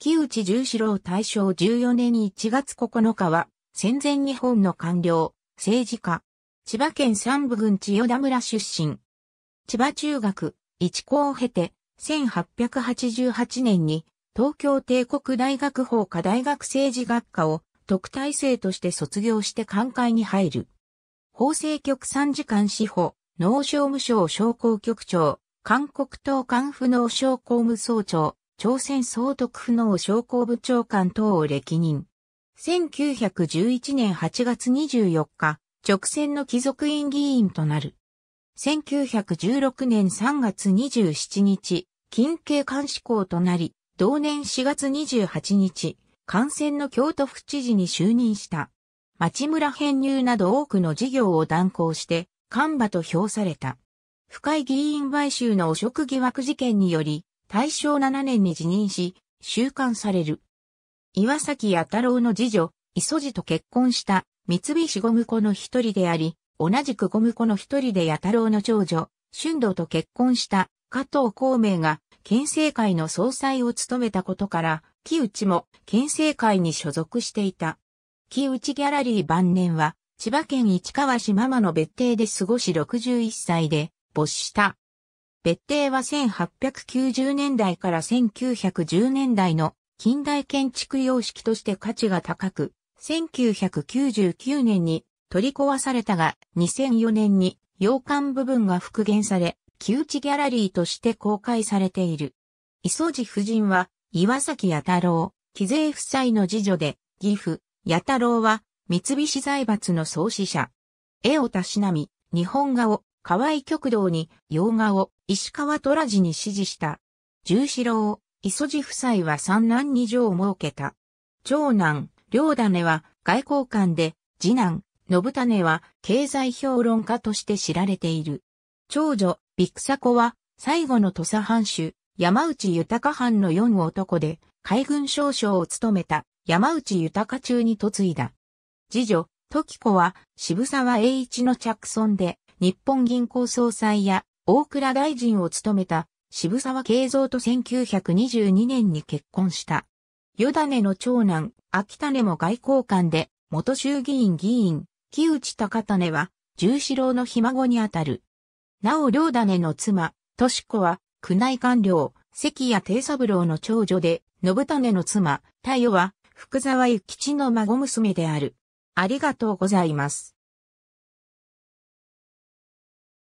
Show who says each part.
Speaker 1: 木内十四郎大正14年1月9日は、戦前日本の官僚、政治家。千葉県三部郡千代田村出身。千葉中学、一校を経て、1888年に、東京帝国大学法科大学政治学科を特待生として卒業して官会に入る。法制局参事官司法、農商務省商工局長、韓国党官府農商工務総長、朝鮮総督府の商工部長官等を歴任。1911年8月24日、直線の貴族院議員となる。1916年3月27日、近景監視校となり、同年4月28日、感染の京都府知事に就任した。町村編入など多くの事業を断行して、幹場と評された。深い議員買収の汚職疑惑事件により、大正7年に辞任し、収監される。岩崎弥太郎の次女、磯路と結婚した三菱ゴム子の一人であり、同じくゴム子の一人で弥太郎の長女、春道と結婚した加藤孔明が県政会の総裁を務めたことから、木内も県政会に所属していた。木内ギャラリー晩年は、千葉県市川市ママの別邸で過ごし61歳で、没した。別邸は1890年代から1910年代の近代建築様式として価値が高く、1999年に取り壊されたが、2004年に洋館部分が復元され、旧地ギャラリーとして公開されている。磯地夫人は、岩崎弥太郎、貴勢夫妻の次女で、義父、弥太郎は、三菱財閥の創始者。絵をたしなみ、日本画を河合極道に、洋画を石川虎次に指示した。十四郎、磯地夫妻は三男二女を設けた。長男、両種は外交官で、次男、信種は経済評論家として知られている。長女、ビクサコは、最後の土佐藩主、山内豊藩の四男で、海軍少将を務めた、山内豊中に嫁いだ。次女、時子は、渋沢栄一の着村で、日本銀行総裁や大倉大臣を務めた渋沢慶三と1922年に結婚した。与種の長男、秋種も外交官で、元衆議院議員、木内高種は、十四郎のひ孫にあたる。なお両種の妻、とし子は、宮内官僚、関谷定三郎の長女で、信種の妻、太陽は、福沢諭吉の孫娘である。ありがとうございます。